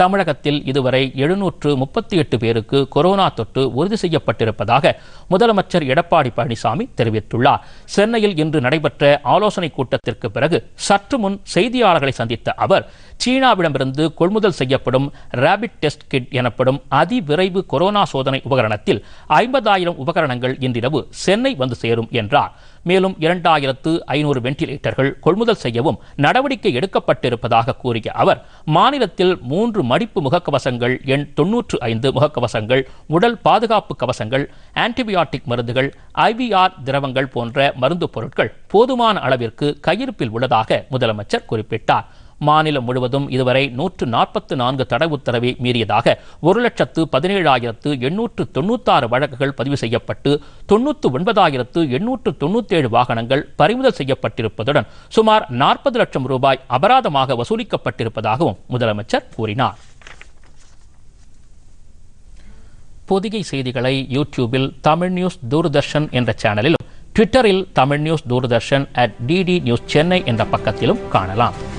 தமிழகத்தில் இதுவரை எழுநூற்று முப்பத்தி எட்டு பேருக்கு கொரோனா தொற்று உறுதி செய்யப்பட்டிருப்பதாக முதலமைச்சர் எடப்பாடி பழனிசாமி தெரிவித்துள்ளார் சென்னையில் இன்று நடைபெற்ற ஆலோசனைக் கூட்டத்திற்கு பிறகு சற்று முன் செய்தியாளர்களை சந்தித்த அவர் சீனாவிடமிருந்து கொள்முதல் செய்யப்படும் ரேபிட் டெஸ்ட் கிட் எனப்படும் அதிவிரைவு கொரோனா சோதனை உபகரணத்தில் ஐம்பதாயிரம் உபகரணங்கள் இன்றிரவு சென்னை வந்து சேரும் என்றார் மேலும் இரண்டாயிரத்து ஐநூறு வெண்டிலேட்டர்கள் கொள்முதல் செய்யவும் நடவடிக்கை எடுக்கப்பட்டிருப்பதாக கூறிய அவர் மாநிலத்தில் மூன்று மடிப்பு முகக்கவசங்கள் எண் தொன்னூற்று ஐந்து முகக்கவசங்கள் உடல் பாதுகாப்பு கவசங்கள் ஆன்டிபயாட்டிக் மருந்துகள் ஐவிஆர் திரவங்கள் போன்ற மருந்து பொருட்கள் போதுமான அளவிற்கு கையிருப்பில் உள்ளதாக முதலமைச்சர் குறிப்பிட்டார் மாநிலம் முழுவதும் இதுவரை நூற்று நாற்பத்து நான்கு தடை உத்தரவை மீறியதாக ஒரு லட்சத்து பதினேழாயிரத்து எண்ணூற்று தொண்ணூத்தாறு வழக்குகள் பதிவு செய்யப்பட்டு தொன்னூற்று ஒன்பதாயிரத்து எண்ணூற்று தொன்னூத்தேழு வாகனங்கள் பறிமுதல் செய்யப்பட்டிருப்பதுடன் சுமார் நாற்பது லட்சம் ரூபாய் அபராதமாக வசூலிக்கப்பட்டிருப்பதாகவும் முதலமைச்சர் கூறினார் பொதிகை செய்திகளை யூடியூபில் தமிழ் நியூஸ் தூர்தர்ஷன் என்ற சேனலிலும் ட்விட்டரில் Tamil news Doordarshan at DD news Chennai என்ற பக்கத்திலும் காணலாம்